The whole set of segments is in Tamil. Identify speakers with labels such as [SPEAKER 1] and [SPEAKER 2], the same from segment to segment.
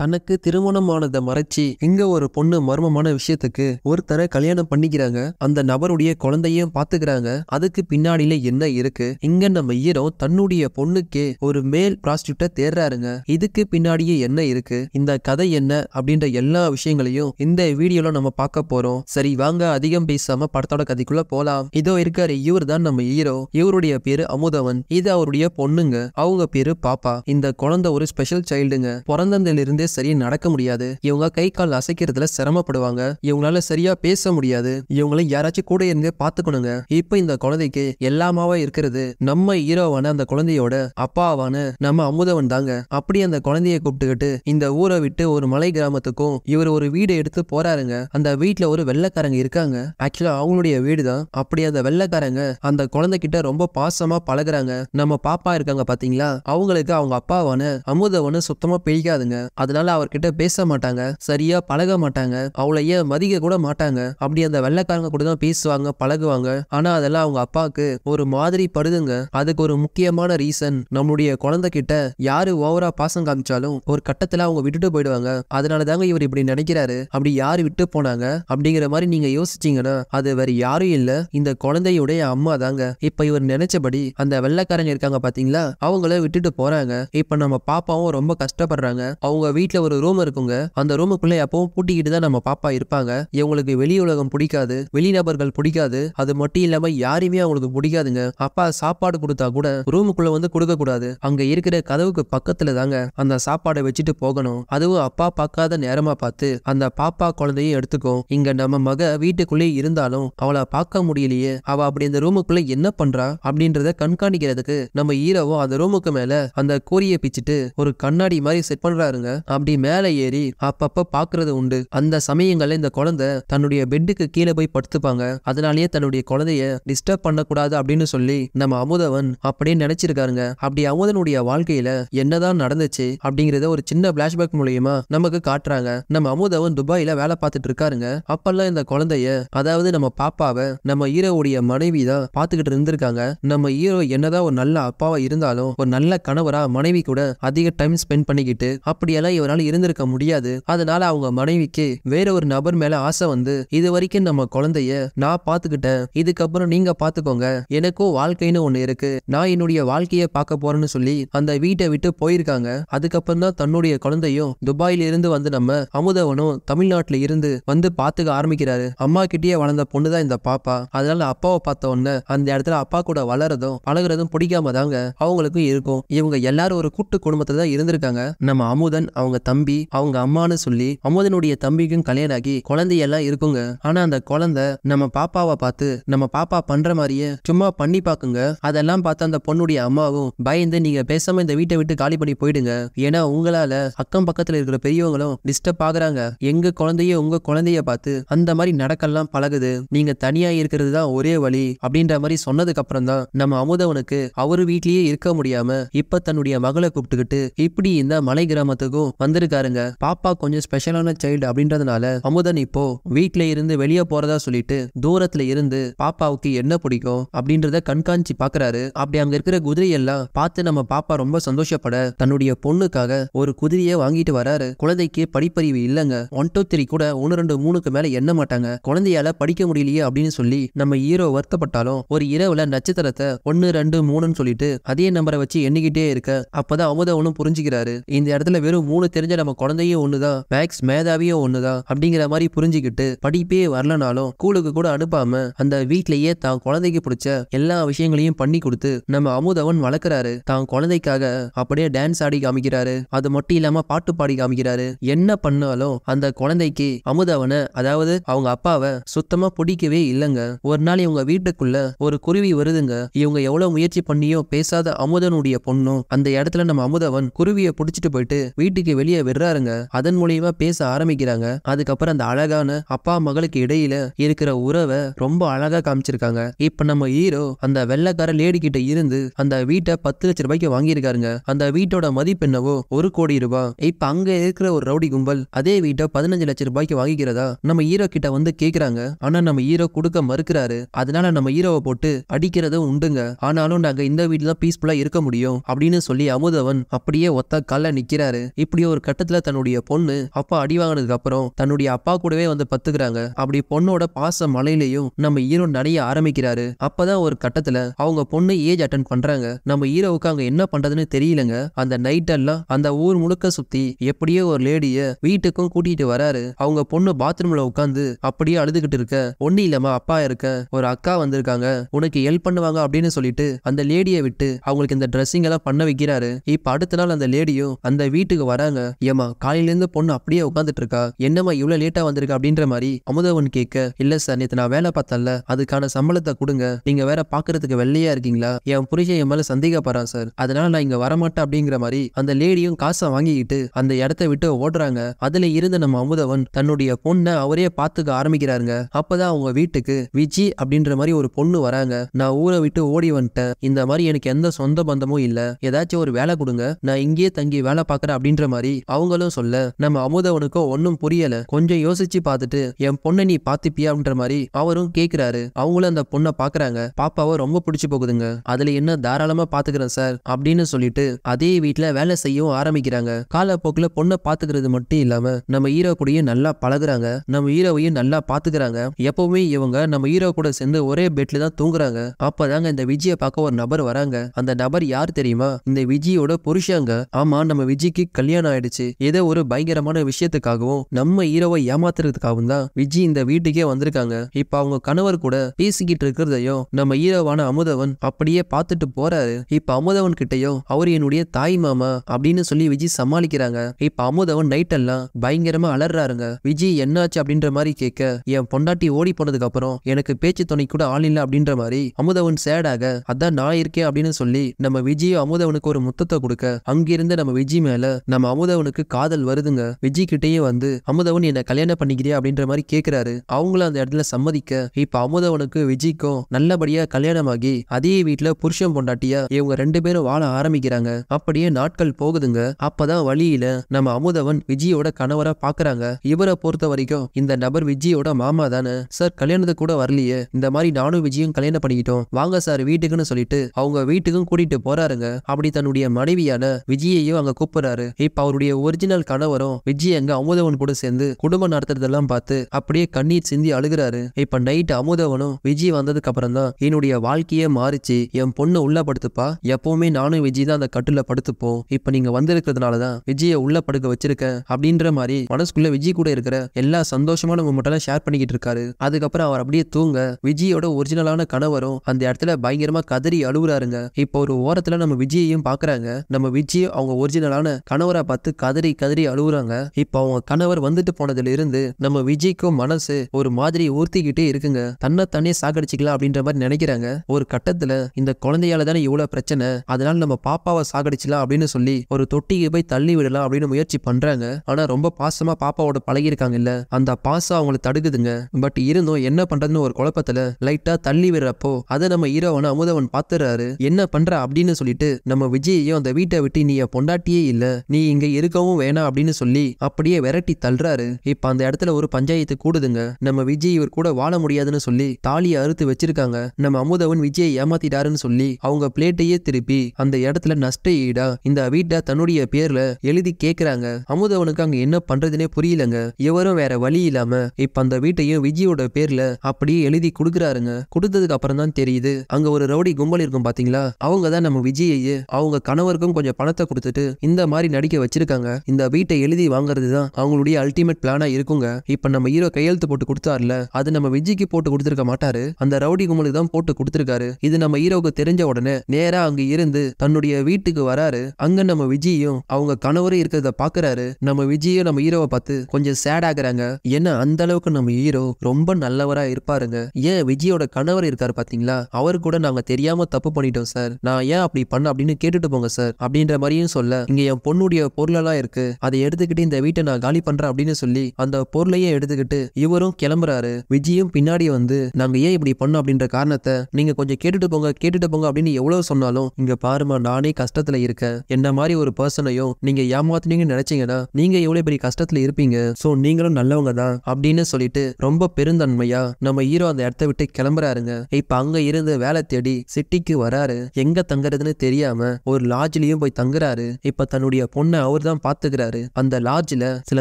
[SPEAKER 1] தனக்கு திருமணமானதை மறைச்சி இங்க ஒரு பொண்ணு மர்மமான விஷயத்துக்கு ஒருத்தரை கல்யாணம் பண்ணிக்கிறாங்க அந்த நபருடைய குழந்தையும் பாத்துக்கிறாங்க அதுக்கு பின்னாடியில என்ன இருக்கு இங்க நம்ம ஈரோ தன்னுடைய பொண்ணுக்கே ஒரு மேல் பிராஸ்டியூட்ட தேர்றாருங்க இதுக்கு பின்னாடியே என்ன இருக்கு இந்த கதை என்ன அப்படின்ற எல்லா விஷயங்களையும் இந்த வீடியோல நம்ம பார்க்க போறோம் சரி வாங்க அதிகம் பேசாம படத்தோட கதைக்குள்ள போலாம் இதோ இருக்காரு இவர் தான் நம்ம ஹீரோ இவருடைய பேரு அமுதவன் இது அவருடைய பொண்ணுங்க அவங்க பேரு பாப்பா இந்த குழந்தை ஒரு ஸ்பெஷல் சைல்டுங்க பிறந்ததிலிருந்தே சரியா நடக்க முடியாது இவங்க கை கால் அசைக்கிறதுல சிரமப்படுவாங்க இவங்களால சரியா பேச முடியாது இவங்களை யாராச்சும் கூட இருந்து பாத்துக்கணுங்க இப்ப இந்த குழந்தைக்கு எல்லாமாவா இருக்கிறது நம்ம ஹீரோவான அந்த குழந்தையோட அப்பாவான நம்ம அமுதவன் தாங்க அப்படி அந்த குழந்தைய கூப்பிட்டுக்கிட்டு இந்த ஊரை விட்டு ஒரு மலை கிராமத்துக்கும் இவர் ஒரு வீடு எடுத்து போறாருங்க அந்த வீட்டுல ஒரு வெள்ளக்காரங்க இருக்காங்க ஆக்சுவலா அவங்களுடைய வீடு தான் அப்படி அந்த வெள்ளக்காரங்க அந்த குழந்தை கிட்ட ரொம்ப பாசமா பழகுறாங்க நம்ம பாப்பா இருக்காங்க பாத்தீங்களா அவங்களுக்கு அவங்க அப்பாவான அமுதவனு சுத்தமா பிடிக்காதுங்க அதனால அதனால அவர்கிட்ட பேச மாட்டாங்க சரியா பழக மாட்டாங்க அவளைய மதிக்க கூட மாட்டாங்க அப்படி அந்த வெள்ளக்காரங்க கூட தான் பேசுவாங்க பழகுவாங்க ஆனா அதெல்லாம் அவங்க அப்பாவுக்கு ஒரு மாதிரி படுதுங்க அதுக்கு ஒரு முக்கியமான ரீசன் நம்மளுடைய குழந்தை கிட்ட யாரு ஓவரா பாசம் காமிச்சாலும் ஒரு கட்டத்துல அவங்க விட்டுட்டு போயிடுவாங்க அதனாலதாங்க தாங்க இவர் இப்படி நினைக்கிறாரு அப்படி யாரு விட்டு போனாங்க அப்படிங்கிற மாதிரி நீங்க யோசிச்சீங்கன்னா அது வேற யாரும் இல்ல இந்த குழந்தையுடைய அம்மா தாங்க இப்ப இவர் நினைச்சபடி அந்த வெள்ளக்காரங்க இருக்காங்க பாத்தீங்களா அவங்கள விட்டுட்டு போறாங்க இப்ப நம்ம பாப்பாவும் ரொம்ப கஷ்டப்படுறாங்க அவங்க வீட்டில் ஒரு ரூம் இருக்குங்க அந்த ரூமுக்குள்ளே எப்பவும் பூட்டிக்கிட்டு தான் நம்ம பாப்பா இருப்பாங்க இவங்களுக்கு வெளி உலகம் பிடிக்காது வெளிநபர்கள் பிடிக்காது அது மட்டும் இல்லாம யாரையுமே அவங்களுக்கு பிடிக்காதுங்க அப்பா சாப்பாடு கொடுத்தா கூட ரூமுக்குள்ள வந்து கொடுக்க கூடாது அங்க இருக்கிற கதவுக்கு பக்கத்துல தாங்க அந்த சாப்பாடை வச்சுட்டு போகணும் அதுவும் அப்பா பார்க்காத நேரமா பார்த்து அந்த பாப்பா குழந்தையும் எடுத்துக்கோ இங்க நம்ம மக வீட்டுக்குள்ளே இருந்தாலும் அவளை பார்க்க முடியலையே அவ அப்படி இந்த ரூமுக்குள்ள என்ன பண்றா அப்படின்றத கண்காணிக்கிறதுக்கு நம்ம ஈரோவும் அந்த ரூமுக்கு மேல அந்த கோரியை பிச்சுட்டு ஒரு கண்ணாடி மாதிரி செட் பண்றாருங்க அப்படி மேலே ஏறி அப்பப்ப பாக்குறது உண்டு அந்த சமயங்கள்ல இந்த குழந்தை தன்னுடைய பெட்டுக்கு கீழே போய் படுத்துப்பாங்க அதனாலேயே தன்னுடைய குழந்தைய டிஸ்டர்ப் பண்ணக்கூடாது அப்படின்னு சொல்லி நம்ம அமுதவன் அப்படியே நினைச்சிருக்காருங்க அப்படி அமுதனுடைய வாழ்க்கையில என்னதான் நடந்துச்சு அப்படிங்கறத ஒரு சின்ன பிளாஷ்பேக் மூலியமா நமக்கு காட்டுறாங்க நம்ம அமுதவன் துபாயில வேலை பார்த்துட்டு இருக்காருங்க அப்பெல்லாம் இந்த குழந்தைய அதாவது நம்ம பாப்பாவை நம்ம ஹீரோவுடைய மனைவி தான் பாத்துக்கிட்டு இருந்திருக்காங்க நம்ம ஹீரோ என்னதான் ஒரு நல்ல அப்பாவா இருந்தாலும் ஒரு நல்ல கணவரா மனைவி கூட அதிக டைம் ஸ்பெண்ட் பண்ணிக்கிட்டு அப்படியெல்லாம் இவரால் இருந்திருக்க முடியாது அதனால அவங்க மனைவிக்கு வேற ஒரு நபர் மேல ஆசை வந்து இது வரைக்கும் நம்ம குழந்தைய நான் பாத்துக்கிட்டேன் இதுக்கப்புறம் நீங்க பாத்துக்கோங்க எனக்கும் வாழ்க்கைன்னு ஒண்ணு இருக்கு நான் என்னுடைய வாழ்க்கைய பார்க்க போறேன்னு சொல்லி அந்த வீட்டை விட்டு போயிருக்காங்க அதுக்கப்புறம் தான் தன்னுடைய குழந்தையும் துபாயில இருந்து வந்து நம்ம அமுதவனும் தமிழ்நாட்டுல இருந்து வந்து பாத்துக்க ஆரம்பிக்கிறாரு அம்மா கிட்டேயே வளர்ந்த பொண்ணுதான் இந்த பாப்பா அதனால அப்பாவை பார்த்த உடனே அந்த இடத்துல அப்பா கூட வளரதும் பழகிறதும் பிடிக்காம தாங்க அவங்களுக்கும் இருக்கும் இவங்க எல்லாரும் ஒரு கூட்டு குடும்பத்துல தான் இருந்திருக்காங்க நம்ம அமுதன் அவங்க அவங்க தம்பி அவங்க அம்மான்னு சொல்லி அமுதனுடைய தம்பிக்கும் கல்யாணம் ஆகி குழந்தையெல்லாம் இருக்குங்க ஆனா அந்த குழந்தை நம்ம பாப்பாவை பார்த்து நம்ம பாப்பா பண்ற மாதிரியே சும்மா பண்ணி பாக்குங்க அதெல்லாம் பார்த்து அந்த பொண்ணுடைய அம்மாவும் பயந்து நீங்க பேசாம இந்த வீட்டை விட்டு காலி பண்ணி போயிடுங்க ஏன்னா உங்களால அக்கம் பக்கத்துல இருக்கிற பெரியவங்களும் டிஸ்டர்ப் ஆகுறாங்க எங்க குழந்தைய உங்க குழந்தைய பார்த்து அந்த மாதிரி நடக்கலாம் பழகுது நீங்க தனியா இருக்கிறது தான் ஒரே வழி அப்படின்ற மாதிரி சொன்னதுக்கு அப்புறம் தான் நம்ம அமுதவனுக்கு அவரு வீட்லயே இருக்க முடியாம இப்ப தன்னுடைய மகளை கூப்பிட்டுக்கிட்டு இப்படி இந்த மலை கிராமத்துக்கும் வந்திருக்காருங்க பாப்பா கொஞ்சம் ஸ்பெஷலான சைல்டு அப்படின்றதுனால அமுதன் இப்போ வீட்ல இருந்து வெளியே போறதா சொல்லிட்டு தூரத்துல இருந்து பாப்பாவுக்கு என்ன பிடிக்கும் அப்படின்றத கண்காணிச்சு பாக்குறாரு அப்படி அங்க இருக்கிற குதிரையெல்லாம் பார்த்து நம்ம பாப்பா ரொம்ப சந்தோஷப்பட தன்னுடைய பொண்ணுக்காக ஒரு குதிரையை வாங்கிட்டு வராரு குழந்தைக்கு படிப்பறிவு இல்லைங்க ஒன் டூ த்ரீ கூட ஒன்னு ரெண்டு மூணுக்கு மேல எண்ண மாட்டாங்க குழந்தையால படிக்க முடியலையே அப்படின்னு சொல்லி நம்ம ஹீரோ வருத்தப்பட்டாலும் ஒரு இரவுல நட்சத்திரத்தை ஒன்னு ரெண்டு மூணுன்னு சொல்லிட்டு அதே நம்பரை வச்சு எண்ணிக்கிட்டே இருக்க அப்பதான் அமுத ஒன்னும் புரிஞ்சுக்கிறாரு இந்த இடத்துல வெறும் மூணு தெரிஞ்ச நம்ம குழந்தையே ஒண்ணுதான் மேக்ஸ் மேதாவியே ஒண்ணுதான் அப்படிங்கிற மாதிரி புரிஞ்சுக்கிட்டு படிப்பே வரலனாலும் ஸ்கூலுக்கு கூட அனுப்பாம அந்த வீட்லயே தான் குழந்தைக்கு பிடிச்ச எல்லா விஷயங்களையும் பண்ணி கொடுத்து நம்ம அமுதவன் வளர்க்குறாரு தான் குழந்தைக்காக அப்படியே டான்ஸ் ஆடி காமிக்கிறாரு அது மட்டும் இல்லாம பாட்டு பாடி காமிக்கிறாரு என்ன பண்ணாலும் அந்த குழந்தைக்கு அமுதவனை அதாவது அவங்க அப்பாவை சுத்தமா பிடிக்கவே இல்லைங்க ஒரு நாள் இவங்க வீட்டுக்குள்ள ஒரு குருவி வருதுங்க இவங்க எவ்வளவு முயற்சி பண்ணியோ பேசாத அமுதனுடைய பொண்ணும் அந்த இடத்துல நம்ம அமுதவன் குருவியை பிடிச்சிட்டு போயிட்டு வீட்டுக்கு வெளியே விடுறாருங்க அதன் மூலியமா பேச ஆரம்பிக்கிறாங்க அதுக்கப்புறம் அந்த அழகான அப்பா மகளுக்கு இடையில இருக்கிற உறவை ரொம்ப அழகா காமிச்சிருக்காங்க இப்ப நம்ம ஹீரோ அந்த வெள்ளக்கார லேடி கிட்ட இருந்து அந்த வீட்டை பத்து லட்சம் ரூபாய்க்கு வாங்கியிருக்காருங்க அந்த வீட்டோட மதிப்பு என்னவோ ஒரு கோடி ரூபாய் இப்ப அங்க இருக்கிற ஒரு ரவுடி கும்பல் அதே வீட்டை பதினஞ்சு லட்சம் ரூபாய்க்கு வாங்கிக்கிறதா நம்ம ஹீரோ கிட்ட வந்து கேக்குறாங்க ஆனா நம்ம ஹீரோ கொடுக்க மறுக்கிறாரு அதனால நம்ம ஹீரோவை போட்டு அடிக்கிறதும் உண்டுங்க ஆனாலும் நாங்க இந்த வீட்டுல பீஸ்ஃபுல்லா இருக்க முடியும் அப்படின்னு சொல்லி அமுதவன் அப்படியே ஒத்த கால நிக்கிறாரு இப்படி ஒரு கட்டத்துல தன்னுடைய பொண்ணு அப்பா அடி வாங்கினதுக்கு அப்புறம் தன்னுடைய அப்பா கூடவே வந்து பத்துக்கிறாங்க அப்படி பொண்ணோட பாச மலையிலையும் நம்ம ஹீரோ நடைய ஆரம்பிக்கிறாரு அப்பதான் ஒரு கட்டத்துல அவங்க பொண்ணு ஏஜ் அட்டன் பண்றாங்க நம்ம ஹீரோவுக்கு அங்க என்ன பண்றதுன்னு தெரியலங்க அந்த நைட் எல்லாம் அந்த ஊர் முழுக்க சுத்தி எப்படியோ ஒரு லேடிய வீட்டுக்கும் கூட்டிட்டு வராரு அவங்க பொண்ணு பாத்ரூம்ல உட்காந்து அப்படியே அழுதுகிட்டு இருக்க ஒன்னு இல்லாம அப்பா இருக்க ஒரு அக்கா வந்திருக்காங்க உனக்கு ஹெல்ப் பண்ணுவாங்க அப்படின்னு சொல்லிட்டு அந்த லேடியை விட்டு அவங்களுக்கு இந்த ட்ரெஸ்ஸிங் எல்லாம் பண்ண வைக்கிறாரு இப்ப அடுத்த நாள் அந்த லேடியும் அந்த வீட்டுக்கு வரா கேட்டாங்க ஏமா காலையிலேருந்து பொண்ணு அப்படியே உட்காந்துட்டு இருக்கா என்னம்மா இவ்வளவு லேட்டா வந்திருக்கா அப்படின்ற மாதிரி அமுதவன் கேட்க இல்ல சார் நேற்று நான் வேலை பார்த்தேன்ல அதுக்கான சம்பளத்தை கொடுங்க நீங்க வேற பாக்குறதுக்கு வெள்ளையா இருக்கீங்களா என் புருஷன் என் மேல சந்தேகப்படுறான் சார் அதனால நான் இங்க வரமாட்டேன் அப்படிங்கிற மாதிரி அந்த லேடியும் காசை வாங்கிக்கிட்டு அந்த இடத்த விட்டு ஓடுறாங்க அதுல இருந்து நம்ம அமுதவன் தன்னுடைய பொண்ணை அவரே பார்த்துக்க ஆரம்பிக்கிறாருங்க அப்பதான் அவங்க வீட்டுக்கு விஜி அப்படின்ற மாதிரி ஒரு பொண்ணு வராங்க நான் ஊரை விட்டு ஓடி வந்துட்டேன் இந்த மாதிரி எனக்கு எந்த சொந்த பந்தமும் இல்ல ஏதாச்சும் ஒரு வேலை கொடுங்க நான் இங்கேயே தங்கி வேலை பாக்குறேன் அப்படின்ற மாதிரி மாதிரி அவங்களும் சொல்ல நம்ம அமுதவனுக்கோ ஒன்னும் புரியல கொஞ்சம் யோசிச்சு பார்த்துட்டு என் பொண்ணை நீ பாத்துப்பியான்ற மாதிரி அவரும் கேக்குறாரு அவங்களும் அந்த பொண்ணை பாக்குறாங்க பாப்பாவை ரொம்ப பிடிச்சு போகுதுங்க அதுல என்ன தாராளமா பாத்துக்கிறேன் சார் அப்படின்னு சொல்லிட்டு அதே வீட்டுல வேலை செய்யவும் ஆரம்பிக்கிறாங்க காலப்போக்குல பொண்ணை பாத்துக்கிறது மட்டும் இல்லாம நம்ம ஹீரோ கூடயும் நல்லா பழகுறாங்க நம்ம ஹீரோவையும் நல்லா பாத்துக்கிறாங்க எப்பவுமே இவங்க நம்ம ஹீரோ கூட சேர்ந்து ஒரே பெட்ல தான் தூங்குறாங்க அப்பதாங்க இந்த விஜய பார்க்க ஒரு நபர் வராங்க அந்த நபர் யார் தெரியுமா இந்த விஜயோட புருஷங்க ஆமா நம்ம விஜய்க்கு கல்யாணம் ஆயிடுச்சு ஏதோ ஒரு பயங்கரமான விஷயத்துக்காகவும் நம்ம ஹீரோவை ஏமாத்துறதுக்காகவும் தான் விஜய் இந்த வீட்டுக்கே வந்திருக்காங்க இப்ப அவங்க கணவர் கூட பேசிக்கிட்டு இருக்கிறதையும் நம்ம ஹீரோவான அமுதவன் அப்படியே பார்த்துட்டு போறாரு இப்ப அமுதவன் கிட்டயோ அவர் என்னுடைய தாய் மாமா அப்படின்னு சொல்லி விஜய் சமாளிக்கிறாங்க இப்ப அமுதவன் நைட் எல்லாம் பயங்கரமா அலறாருங்க விஜய் என்னாச்சு அப்படின்ற மாதிரி கேட்க என் பொண்டாட்டி ஓடி போனதுக்கு அப்புறம் எனக்கு பேச்சு துணை கூட ஆள் இல்லை அப்படின்ற மாதிரி அமுதவன் சேடாக அதான் நான் இருக்கேன் அப்படின்னு சொல்லி நம்ம விஜய் அமுதவனுக்கு ஒரு முத்தத்தை கொடுக்க அங்கிருந்து நம்ம விஜய் மேல நம்ம அமுதவனுக்கு காதல் வருதுங்க விஜய் கிட்டேயே வந்து அமுதவன் என்ன கல்யாணம் பண்ணிக்கிறியா அப்படின்ற மாதிரி கேக்குறாரு அவங்களும் அந்த இடத்துல சம்மதிக்க இப்ப அமுதவனுக்கு விஜய்க்கும் நல்லபடியா கல்யாணமாகி அதே வீட்டுல புருஷன் பொண்டாட்டியா இவங்க ரெண்டு பேரும் வாழ ஆரம்பிக்கிறாங்க அப்படியே நாட்கள் போகுதுங்க அப்பதான் வழியில நம்ம அமுதவன் விஜயோட கணவரா பாக்குறாங்க இவரை பொறுத்த வரைக்கும் இந்த நபர் விஜயோட மாமா தானே சார் கல்யாணத்துக்கு கூட வரலையே இந்த மாதிரி நானும் விஜயும் கல்யாணம் பண்ணிக்கிட்டோம் வாங்க சார் வீட்டுக்குன்னு சொல்லிட்டு அவங்க வீட்டுக்கும் கூட்டிட்டு போறாருங்க அப்படி தன்னுடைய மனைவியான விஜயையும் அங்க கூப்பிடுறாரு இப்ப அவர் அவருடைய ஒரிஜினல் கணவரும் விஜய் அங்க அமுதவன் கூட சேர்ந்து குடும்பம் நடத்துறதெல்லாம் பார்த்து அப்படியே கண்ணீர் சிந்தி அழுகிறாரு இப்ப நைட் அமுதவனும் விஜய் வந்ததுக்கு அப்புறம் தான் என்னுடைய வாழ்க்கையே மாறிச்சு என் பொண்ணு உள்ள படுத்துப்பா எப்பவுமே நானும் விஜய் தான் அந்த கட்டுல படுத்துப்போம் இப்ப நீங்க வந்திருக்கிறதுனாலதான் விஜய உள்ள படுக்க வச்சிருக்கேன் அப்படின்ற மாதிரி மனசுக்குள்ள விஜய் கூட இருக்கிற எல்லா சந்தோஷமான மூமெண்ட்டெல்லாம் ஷேர் பண்ணிக்கிட்டு இருக்காரு அதுக்கப்புறம் அவர் அப்படியே தூங்க விஜயோட ஒரிஜினலான கணவரும் அந்த இடத்துல பயங்கரமா கதறி அழுகுறாருங்க இப்போ ஒரு ஓரத்துல நம்ம விஜயையும் பாக்குறாங்க நம்ம விஜய் அவங்க ஒரிஜினலான கணவரா பார்த்து பார்த்து கதறி கதறி அழுகுறாங்க இப்ப அவங்க கணவர் வந்துட்டு போனதுல இருந்து நம்ம விஜய்க்கும் மனசு ஒரு மாதிரி ஊர்த்திக்கிட்டே இருக்குங்க தன்னை தனியே சாகடிச்சுக்கலாம் அப்படின்ற மாதிரி நினைக்கிறாங்க ஒரு கட்டத்துல இந்த குழந்தையால தானே இவ்வளவு பிரச்சனை அதனால நம்ம பாப்பாவை சாகடிச்சலாம் அப்படின்னு சொல்லி ஒரு தொட்டிக்கு போய் தள்ளி விடலாம் அப்படின்னு முயற்சி பண்றாங்க ஆனா ரொம்ப பாசமா பாப்பாவோட பழகி இருக்காங்க இல்ல அந்த பாசம் அவங்களை தடுக்குதுங்க பட் இருந்தும் என்ன பண்றதுன்னு ஒரு குழப்பத்துல லைட்டா தள்ளி விடுறப்போ அதை நம்ம ஈரவன் அமுதவன் பாத்துறாரு என்ன பண்ற அப்படின்னு சொல்லிட்டு நம்ம விஜயையும் அந்த வீட்டை விட்டு நீ பொண்டாட்டியே இல்ல நீ இங்க இருக்கவும் வேணாம் அப்படின்னு சொல்லி அப்படியே விரட்டி தள்ளுறாரு இப்ப அந்த இடத்துல ஒரு பஞ்சாயத்து கூடுதுங்க நம்ம விஜய் இவர் கூட வாழ முடியாதுன்னு சொல்லி தாலியை அறுத்து வச்சிருக்காங்க நம்ம அமுதவன் விஜயை ஏமாத்திட்டாருன்னு சொல்லி அவங்க பிளேட்டையே திருப்பி அந்த இடத்துல நஷ்ட ஈடா இந்த வீட்டை தன்னுடைய பேர்ல எழுதி கேக்குறாங்க அமுதவனுக்கு அங்க என்ன பண்றதுனே புரியலங்க இவரும் வேற வழி இல்லாம இப்ப அந்த வீட்டையும் விஜயோட பேர்ல அப்படியே எழுதி கொடுக்குறாருங்க கொடுத்ததுக்கு அப்புறம் தான் தெரியுது அங்க ஒரு ரவுடி கும்பல் இருக்கும் பாத்தீங்களா அவங்க தான் நம்ம விஜயையே அவங்க கணவருக்கும் கொஞ்சம் பணத்தை கொடுத்துட்டு இந்த மாதிரி நடிக்க வச்சு வச்சிருக்காங்க இந்த வீட்டை எழுதி வாங்குறது தான் அவங்களுடைய அல்டிமேட் பிளானா இருக்குங்க இப்ப நம்ம ஹீரோ கையெழுத்து போட்டு கொடுத்தாருல அது நம்ம விஜய்க்கு போட்டு கொடுத்துருக்க மாட்டாரு அந்த ரவுடி கும்பலுக்கு தான் போட்டு கொடுத்துருக்காரு இது நம்ம ஹீரோவுக்கு தெரிஞ்ச உடனே நேரா அங்க இருந்து தன்னுடைய வீட்டுக்கு வராரு அங்க நம்ம விஜயும் அவங்க கணவரும் இருக்கிறத பாக்குறாரு நம்ம விஜயும் நம்ம ஹீரோவை பார்த்து கொஞ்சம் சேட் ஆகுறாங்க ஏன்னா அந்த அளவுக்கு நம்ம ஹீரோ ரொம்ப நல்லவரா இருப்பாருங்க ஏன் விஜயோட கணவர் இருக்காரு பாத்தீங்களா அவரு கூட நாங்க தெரியாம தப்பு பண்ணிட்டோம் சார் நான் ஏன் அப்படி பண்ண அப்படின்னு கேட்டுட்டு போங்க சார் அப்படின்ற மாதிரியும் சொல்ல இங்க என் பொண்ணுடைய பொருளெல்லாம் இருக்கு அதை எடுத்துக்கிட்டு இந்த வீட்டை நான் காலி பண்றேன் அப்படின்னு சொல்லி அந்த பொருளையே எடுத்துக்கிட்டு இவரும் கிளம்புறாரு விஜயும் பின்னாடி வந்து நாங்க ஏன் இப்படி பண்ணோம் அப்படின்ற காரணத்தை நீங்க கொஞ்சம் கேட்டுட்டு போங்க கேட்டுட்டு போங்க அப்படின்னு எவ்வளவு சொன்னாலும் இங்க பாருமா நானே கஷ்டத்துல இருக்கேன் என்ன மாதிரி ஒரு பர்சனையும் நீங்க ஏமாத்தினீங்கன்னு நினைச்சீங்கன்னா நீங்க எவ்வளவு பெரிய கஷ்டத்துல இருப்பீங்க சோ நீங்களும் நல்லவங்க தான் அப்படின்னு சொல்லிட்டு ரொம்ப பெருந்தன்மையா நம்ம ஹீரோ அந்த இடத்த விட்டு கிளம்புறாருங்க இப்ப அங்க இருந்து வேலை தேடி சிட்டிக்கு வராரு எங்க தங்குறதுன்னு தெரியாம ஒரு லாட்ஜ்லயும் போய் தங்குறாரு இப்ப தன்னுடைய பொண்ணை அவர் தான் பாத்துக்கிறாரு அந்த லாட்ஜ்ல சில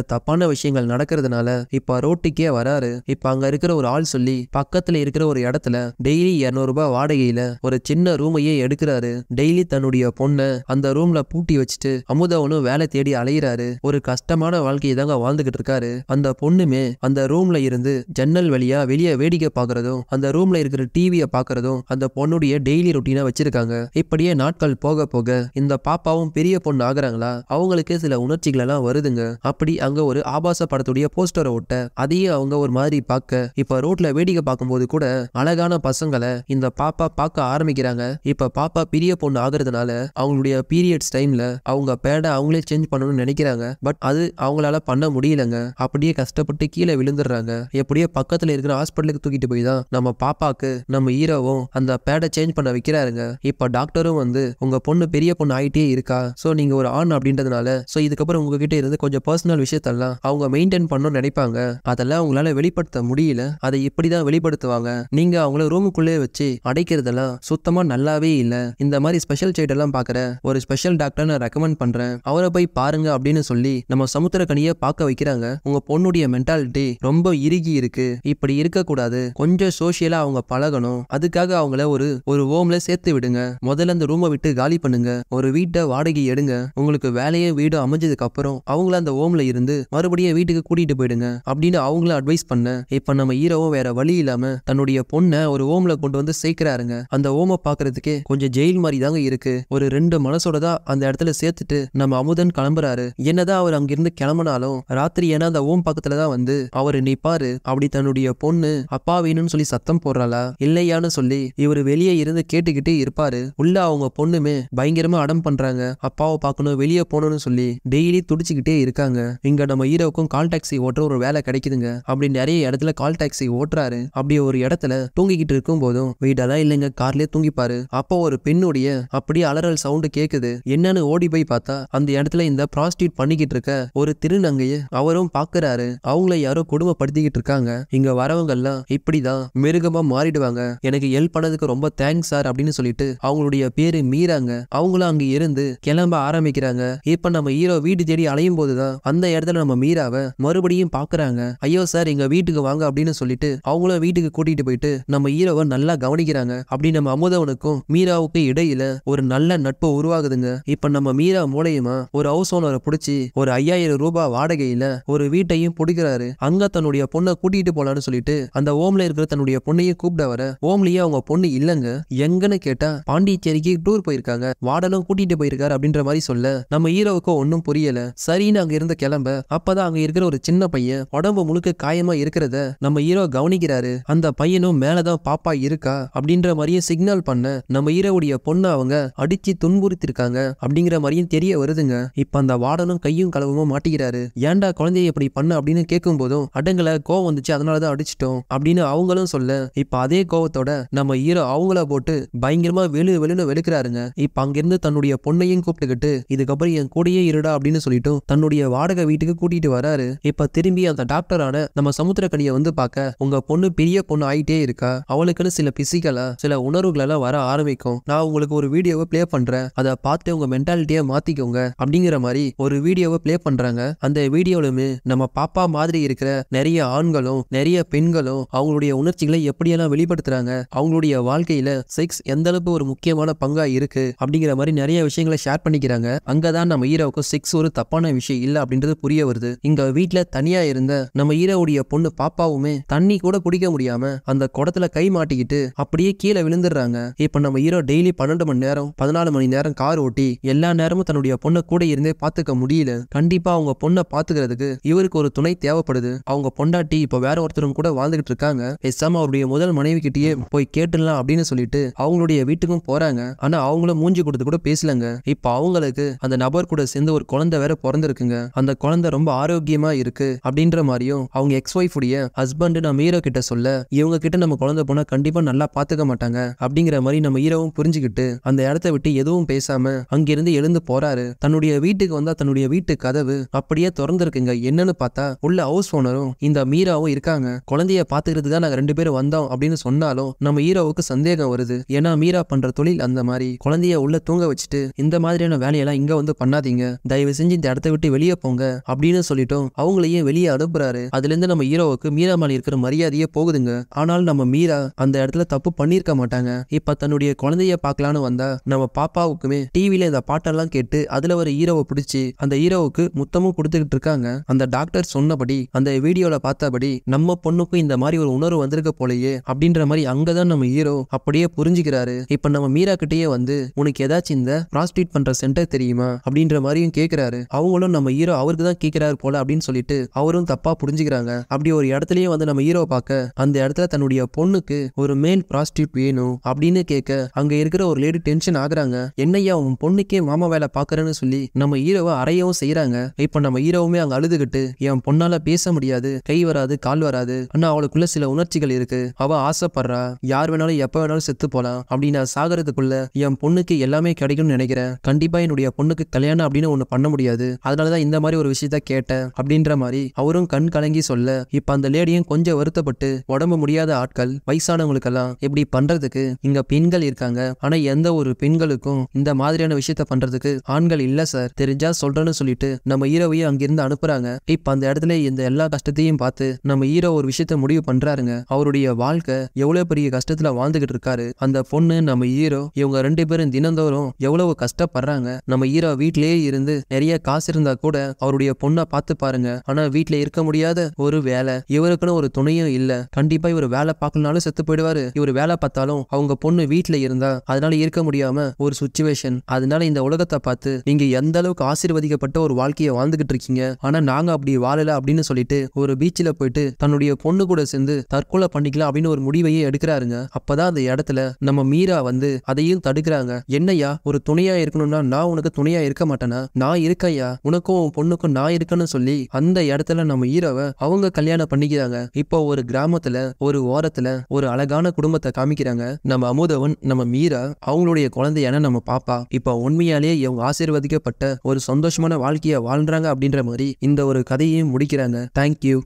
[SPEAKER 1] தப்பான விஷயங்கள் நடக்கிறதுனால இப்ப ரோட்டுக்கே வராரு இப்ப அங்க இருக்கிற ஒரு ஆள் சொல்லி பக்கத்துல இருக்கிற ஒரு இடத்துல டெய்லி இருநூறு ரூபாய் வாடகையில ஒரு சின்ன ரூமையே எடுக்கிறாரு டெய்லி தன்னுடைய பொண்ணை அந்த ரூம்ல பூட்டி வச்சுட்டு அமுதாவனும் வேலை தேடி அலையிறாரு ஒரு கஷ்டமான வாழ்க்கையை தாங்க வாழ்ந்துகிட்டு இருக்காரு அந்த பொண்ணுமே அந்த ரூம்ல இருந்து ஜன்னல் வழியா வெளியே வேடிக்கை பாக்குறதும் அந்த ரூம்ல இருக்கிற டிவியை பாக்குறதும் அந்த பொண்ணுடைய டெய்லி ரொட்டீனா வச்சிருக்காங்க இப்படியே நாட்கள் போக போக இந்த பாப்பாவும் பெரிய பொண்ணு ஆகுறாங்களா அவங்களுக்கு அவங்களுக்கே சில உணர்ச்சிகளெல்லாம் வருதுங்க அப்படி அங்க ஒரு ஆபாச படத்துடைய போஸ்டரை ஒட்ட அதையே அவங்க ஒரு மாதிரி பார்க்க இப்ப ரோட்ல வேடிக்கை பார்க்கும்போது கூட அழகான பசங்களை இந்த பாப்பா பார்க்க ஆரம்பிக்கிறாங்க இப்ப பாப்பா பெரிய பொண்ணு ஆகுறதுனால அவங்களுடைய பீரியட்ஸ் டைம்ல அவங்க பேடை அவங்களே சேஞ்ச் பண்ணணும்னு நினைக்கிறாங்க பட் அது அவங்களால பண்ண முடியலங்க அப்படியே கஷ்டப்பட்டு கீழே விழுந்துடுறாங்க எப்படியே பக்கத்துல இருக்கிற ஹாஸ்பிட்டலுக்கு தூக்கிட்டு போய் தான் நம்ம பாப்பாக்கு நம்ம ஹீரோவும் அந்த பேடை சேஞ்ச் பண்ண வைக்கிறாருங்க இப்ப டாக்டரும் வந்து உங்க பொண்ணு பெரிய பொண்ணு ஆகிட்டே இருக்கா சோ நீங்க ஒரு ஆண் அப்படின்றதுனால இருக்காங்கல்ல ஸோ இதுக்கப்புறம் உங்ககிட்ட இருந்து கொஞ்சம் பர்சனல் விஷயத்தெல்லாம் அவங்க மெயின்டைன் பண்ணணும்னு நினைப்பாங்க அதெல்லாம் அவங்களால வெளிப்படுத்த முடியல அதை இப்படி தான் வெளிப்படுத்துவாங்க நீங்க அவங்கள ரூமுக்குள்ளே வச்சு அடைக்கிறதெல்லாம் சுத்தமா நல்லாவே இல்ல இந்த மாதிரி ஸ்பெஷல் சைட் எல்லாம் பாக்குற ஒரு ஸ்பெஷல் டாக்டர் நான் ரெக்கமெண்ட் பண்றேன் அவரை போய் பாருங்க அப்படின்னு சொல்லி நம்ம சமுத்திரக்கனியை பார்க்க வைக்கிறாங்க உங்க பொண்ணுடைய மென்டாலிட்டி ரொம்ப இறுகி இருக்கு இப்படி இருக்கக்கூடாது கொஞ்சம் சோசியலா அவங்க பழகணும் அதுக்காக அவங்கள ஒரு ஒரு ஹோம்ல சேர்த்து விடுங்க முதல்ல அந்த ரூமை விட்டு காலி பண்ணுங்க ஒரு வீட்டை வாடகை எடுங்க உங்களுக்கு வேலையே வீடு அமைஞ்சதுக்கு அப்புறம் அவங்கள அந்த ஹோம்ல இருந்து மறுபடியும் வீட்டுக்கு கூட்டிட்டு போயிடுங்க அப்படின்னு அவங்கள அட்வைஸ் பண்ண இப்ப நம்ம ஹீரோவும் வேற வழி இல்லாம தன்னுடைய பொண்ணை ஒரு ஹோம்ல கொண்டு வந்து சேர்க்கிறாருங்க அந்த ஹோமை பாக்குறதுக்கே கொஞ்சம் ஜெயில் மாதிரி தாங்க இருக்கு ஒரு ரெண்டு மனசோட தான் அந்த இடத்துல சேர்த்துட்டு நம்ம அமுதன் கிளம்புறாரு என்னதான் அவர் அங்கிருந்து கிளம்பினாலும் ராத்திரி ஏன்னா அந்த ஓம் பக்கத்துலதான் வந்து அவர் நிப்பாரு அப்படி தன்னுடைய பொண்ணு அப்பா வேணும்னு சொல்லி சத்தம் போடுறாளா இல்லையான்னு சொல்லி இவர் வெளியே இருந்து கேட்டுக்கிட்டே இருப்பாரு உள்ள அவங்க பொண்ணுமே பயங்கரமா அடம் பண்றாங்க அப்பாவை பார்க்கணும் வெளியே போகணும்னு சொல்லி சொல்லி டெய்லி துடிச்சுக்கிட்டே இருக்காங்க இங்க நம்ம ஹீரோக்கும் கால் டாக்ஸி ஓட்டுற ஒரு வேலை கிடைக்குதுங்க அப்படி நிறைய இடத்துல கால் டாக்ஸி ஓட்டுறாரு அப்படி ஒரு இடத்துல தூங்கிக்கிட்டு இருக்கும் போதும் வீடெல்லாம் இல்லைங்க கார்லயே தூங்கிப்பாரு அப்போ ஒரு பெண்ணுடைய அப்படி அலறல் சவுண்டு கேக்குது என்னன்னு ஓடி போய் பார்த்தா அந்த இடத்துல இந்த ப்ராஸ்டியூட் பண்ணிக்கிட்டு இருக்க ஒரு திருநங்கைய அவரும் பாக்குறாரு அவங்கள யாரோ கொடுமைப்படுத்திக்கிட்டு இருக்காங்க இங்க எல்லாம் இப்படிதான் மிருகமா மாறிடுவாங்க எனக்கு ஹெல்ப் பண்ணதுக்கு ரொம்ப தேங்க்ஸ் சார் அப்படின்னு சொல்லிட்டு அவங்களுடைய பேரு மீறாங்க அவங்களும் அங்க இருந்து கிளம்ப ஆரம்பிக்கிறாங்க இப்ப நம்ம ஹீரோ வீடு தேடி அலையும் போது தான் அந்த இடத்துல நம்ம மீராவை மறுபடியும் பாக்குறாங்க ஐயோ சார் எங்க வீட்டுக்கு வாங்க அப்படின்னு சொல்லிட்டு அவங்களும் வீட்டுக்கு கூட்டிட்டு போயிட்டு நம்ம ஹீரோவை நல்லா கவனிக்கிறாங்க அப்படி நம்ம அமுதவனுக்கும் மீராவுக்கும் இடையில ஒரு நல்ல நட்பு உருவாகுதுங்க இப்ப நம்ம மீரா மூலயமா ஒரு ஹவுஸ் ஓனரை பிடிச்சி ஒரு ஐயாயிரம் ரூபாய் வாடகையில ஒரு வீட்டையும் பிடிக்கிறாரு அங்க தன்னுடைய பொண்ணை கூட்டிட்டு போலான்னு சொல்லிட்டு அந்த ஓம்ல இருக்கிற தன்னுடைய பொண்ணையும் கூப்பிட வர ஓம்லயே அவங்க பொண்ணு இல்லங்க எங்கன்னு கேட்டா பாண்டிச்சேரிக்கு டூர் போயிருக்காங்க வாடலும் கூட்டிட்டு போயிருக்காரு அப்படின்ற மாதிரி சொல்ல நம்ம ஹீரோவுக்கு யாருக்கும் ஒன்னும் புரியல சரின்னு அங்க இருந்த கிளம்ப அப்பதான் அங்க இருக்கிற ஒரு சின்ன பையன் உடம்பு முழுக்க காயமா இருக்கிறத நம்ம ஹீரோ கவனிக்கிறாரு அந்த பையனும் மேலதான் பாப்பா இருக்கா அப்படின்ற மாதிரியே சிக்னல் பண்ண நம்ம ஹீரோவுடைய பொண்ணு அவங்க அடிச்சு துன்புறுத்திருக்காங்க அப்படிங்கிற மாதிரியும் தெரிய வருதுங்க இப்ப அந்த வாடனும் கையும் கலவும் மாட்டிக்கிறாரு ஏன்டா குழந்தைய இப்படி பண்ண அப்படின்னு கேட்கும் போதும் அடங்கல கோவம் வந்துச்சு அதனாலதான் அடிச்சிட்டோம் அப்படின்னு அவங்களும் சொல்ல இப்ப அதே கோவத்தோட நம்ம ஹீரோ அவங்கள போட்டு பயங்கரமா வெளு வெளுன்னு வெளுக்கிறாருங்க இப்ப அங்கிருந்து தன்னுடைய பொண்ணையும் கூப்பிட்டுக்கிட்டு இதுக்கப்புறம் என் கூடயே இங்கேயே இருடா அப்படின்னு சொல்லிட்டு தன்னுடைய வாடகை வீட்டுக்கு கூட்டிட்டு வராரு இப்ப திரும்பி அந்த டாக்டரான நம்ம சமுத்திரக்கனியை வந்து பார்க்க உங்க பொண்ணு பெரிய பொண்ணு ஆயிட்டே இருக்கா அவளுக்குன்னு சில பிசிக்கலா சில உணர்வுகளெல்லாம் வர ஆரம்பிக்கும் நான் உங்களுக்கு ஒரு வீடியோவை பிளே பண்றேன் அதை பார்த்து உங்க மென்டாலிட்டியை மாத்திக்கோங்க அப்படிங்கிற மாதிரி ஒரு வீடியோவை பிளே பண்றாங்க அந்த வீடியோலுமே நம்ம பாப்பா மாதிரி இருக்கிற நிறைய ஆண்களும் நிறைய பெண்களும் அவங்களுடைய உணர்ச்சிகளை எப்படியெல்லாம் வெளிப்படுத்துறாங்க அவங்களுடைய வாழ்க்கையில செக்ஸ் எந்த அளவுக்கு ஒரு முக்கியமான பங்கா இருக்கு அப்படிங்கிற மாதிரி நிறைய விஷயங்களை ஷேர் பண்ணிக்கிறாங்க அங்கதான் நம்ம ஹீரோவுக்கு செக்ஸ் ஒரு தப்பான விஷயம் இல்ல அப்படின்றது புரிய வருது இங்க வீட்டுல தனியா இருந்த நம்ம ஹீரோவுடைய பொண்ணு பாப்பாவுமே தண்ணி கூட குடிக்க முடியாம அந்த குடத்துல கை மாட்டிக்கிட்டு அப்படியே கீழே விழுந்துடுறாங்க இப்ப நம்ம ஹீரோ டெய்லி பன்னெண்டு மணி நேரம் பதினாலு மணி நேரம் கார் ஓட்டி எல்லா நேரமும் தன்னுடைய பொண்ணை கூட இருந்தே பாத்துக்க முடியல கண்டிப்பா அவங்க பொண்ணை பாத்துக்கிறதுக்கு இவருக்கு ஒரு துணை தேவைப்படுது அவங்க பொண்டாட்டி இப்ப வேற ஒருத்தரும் கூட வாழ்ந்துகிட்டு இருக்காங்க பேசாம அவருடைய முதல் மனைவி கிட்டேயே போய் கேட்டுடலாம் அப்படின்னு சொல்லிட்டு அவங்களுடைய வீட்டுக்கும் போறாங்க ஆனா அவங்களும் மூஞ்சி கொடுத்து கூட பேசலங்க இப்ப அவங்களுக்கு அந்த நபர் கூட சேர்ந்து ஒரு குழந்தை வேற பிறந்திருக்குங்க அந்த குழந்தை ரொம்ப ஆரோக்கியமா இருக்கு அப்படின்ற மாதிரியும் அவங்க எக்ஸ் ஒய்ஃப் உடைய ஹஸ்பண்ட் நம்ம ஹீரோ கிட்ட சொல்ல இவங்க கிட்ட நம்ம குழந்தை போனா கண்டிப்பா நல்லா பாத்துக்க மாட்டாங்க அப்படிங்கிற மாதிரி நம்ம ஹீரோவும் புரிஞ்சுக்கிட்டு அந்த இடத்த விட்டு எதுவும் பேசாம அங்கிருந்து எழுந்து போறாரு தன்னுடைய வீட்டுக்கு வந்தா தன்னுடைய வீட்டு கதவு அப்படியே திறந்திருக்குங்க என்னன்னு பார்த்தா உள்ள ஹவுஸ் ஓனரும் இந்த மீராவும் இருக்காங்க குழந்தைய பாத்துக்கிறதுக்கு தான் நாங்க ரெண்டு பேரும் வந்தோம் அப்படின்னு சொன்னாலும் நம்ம ஹீரோவுக்கு சந்தேகம் வருது ஏன்னா மீரா பண்ற தொழில் அந்த மாதிரி குழந்தைய உள்ள தூங்க வச்சுட்டு இந்த மாதிரியான வேலையெல்லாம் இங்க வந்து பண்ணாதீங்க போறீங்க தயவு செஞ்சு இந்த இடத்த விட்டு வெளியே போங்க அப்படின்னு சொல்லிட்டோம் அவங்களையே வெளியே அனுப்புறாரு அதுல இருந்து நம்ம ஹீரோவுக்கு மீரா மேல இருக்கிற மரியாதையே போகுதுங்க ஆனால் நம்ம மீரா அந்த இடத்துல தப்பு பண்ணிருக்க மாட்டாங்க இப்ப தன்னுடைய குழந்தைய பாக்கலான்னு வந்தா நம்ம பாப்பாவுக்குமே டிவில இந்த பாட்டெல்லாம் கேட்டு அதுல ஒரு ஹீரோவை பிடிச்சி அந்த ஹீரோவுக்கு முத்தமும் கொடுத்துக்கிட்டு இருக்காங்க அந்த டாக்டர் சொன்னபடி அந்த வீடியோல பார்த்தபடி நம்ம பொண்ணுக்கும் இந்த மாதிரி ஒரு உணர்வு வந்திருக்க போலயே அப்படின்ற மாதிரி அங்கதான் நம்ம ஹீரோ அப்படியே புரிஞ்சுக்கிறாரு இப்ப நம்ம மீரா கிட்டேயே வந்து உனக்கு ஏதாச்சும் இந்த ப்ராஸ்டியூட் பண்ற சென்டர் தெரியுமா அப்படின்ற மாதிரி மாதிரியும் கேக்குறாரு அவங்களும் நம்ம ஹீரோ அவருக்கு தான் கேக்குறாரு போல அப்படின்னு சொல்லிட்டு அவரும் தப்பா புரிஞ்சுக்கிறாங்க அப்படி ஒரு இடத்துலயே வந்து நம்ம ஹீரோ பார்க்க அந்த இடத்துல தன்னுடைய பொண்ணுக்கு ஒரு மேல் ப்ராஸ்டியூட் வேணும் அப்படின்னு கேட்க அங்க இருக்கிற ஒரு லேடி டென்ஷன் ஆகுறாங்க என்னையா உன் பொண்ணுக்கே மாமா வேலை பாக்குறேன்னு சொல்லி நம்ம ஹீரோவை அறையவும் செய்யறாங்க இப்ப நம்ம ஹீரோவுமே அங்க அழுதுகிட்டு என் பொண்ணால பேச முடியாது கை வராது கால் வராது ஆனா அவளுக்குள்ள சில உணர்ச்சிகள் இருக்கு அவ ஆசைப்படுறா யார் வேணாலும் எப்ப வேணாலும் செத்து போலாம் அப்படி நான் சாகிறதுக்குள்ள என் பொண்ணுக்கு எல்லாமே கிடைக்கும்னு நினைக்கிறேன் கண்டிப்பா என்னுடைய பொண்ணுக்கு கல்யாணம் அப்படின்னு அப்படின்னு ஒன்று பண்ண முடியாது அதனால தான் இந்த மாதிரி ஒரு விஷயத்த கேட்டேன் அப்படின்ற மாதிரி அவரும் கண் கலங்கி சொல்ல இப்போ அந்த லேடியும் கொஞ்சம் வருத்தப்பட்டு உடம்பு முடியாத ஆட்கள் வயசானவங்களுக்கெல்லாம் இப்படி பண்றதுக்கு இங்க பெண்கள் இருக்காங்க ஆனா எந்த ஒரு பெண்களுக்கும் இந்த மாதிரியான விஷயத்த பண்றதுக்கு ஆண்கள் இல்ல சார் தெரிஞ்சா சொல்றேன்னு சொல்லிட்டு நம்ம ஹீரோவையும் அங்கிருந்து அனுப்புறாங்க இப்ப அந்த இடத்துல இந்த எல்லா கஷ்டத்தையும் பார்த்து நம்ம ஹீரோ ஒரு விஷயத்த முடிவு பண்றாருங்க அவருடைய வாழ்க்கை எவ்வளவு பெரிய கஷ்டத்துல வாழ்ந்துகிட்டு இருக்காரு அந்த பொண்ணு நம்ம ஹீரோ இவங்க ரெண்டு பேரும் தினந்தோறும் எவ்வளவு கஷ்டப்படுறாங்க நம்ம ஹீரோ வீட்லயே இருந்து நிறைய காசு இருந்தா கூட அவருடைய பொண்ணை பார்த்து பாருங்க ஆனா வீட்டுல இருக்க முடியாத ஒரு வேலை இவருக்குன்னு ஒரு துணையும் இல்ல கண்டிப்பா இவர் வேலை பார்க்கலனாலும் செத்து போயிடுவாரு இவர் வேலை பார்த்தாலும் அவங்க பொண்ணு வீட்டுல இருந்தா அதனால இருக்க முடியாம ஒரு சுச்சுவேஷன் அதனால இந்த உலகத்தை பார்த்து நீங்க எந்த அளவுக்கு ஆசீர்வதிக்கப்பட்ட ஒரு வாழ்க்கையை வாழ்ந்துகிட்டு இருக்கீங்க ஆனா நாங்க அப்படி வாழல அப்படின்னு சொல்லிட்டு ஒரு பீச்சில் போயிட்டு தன்னுடைய பொண்ணு கூட சேர்ந்து தற்கொலை பண்ணிக்கலாம் அப்படின்னு ஒரு முடிவையே எடுக்கிறாருங்க அப்பதான் அந்த இடத்துல நம்ம மீரா வந்து அதையும் தடுக்கிறாங்க என்னையா ஒரு துணையா இருக்கணும்னா நான் உனக்கு துணையா இருக்க மாட்டேனா நான் இருக்கையா உனக்கும் உன் பொண்ணுக்கும் நான் இருக்கேன்னு சொல்லி அந்த இடத்துல நம்ம ஹீரோவை அவங்க கல்யாணம் பண்ணிக்கிறாங்க இப்போ ஒரு கிராமத்துல ஒரு ஓரத்துல ஒரு அழகான குடும்பத்தை காமிக்கிறாங்க நம்ம அமுதவன் நம்ம மீரா அவங்களுடைய குழந்தையான நம்ம பாப்பா இப்போ உண்மையாலேயே இவங்க ஆசீர்வதிக்கப்பட்ட ஒரு சந்தோஷமான வாழ்க்கையை வாழ்றாங்க அப்படின்ற மாதிரி இந்த ஒரு கதையையும் முடிக்கிறாங்க தேங்க்யூ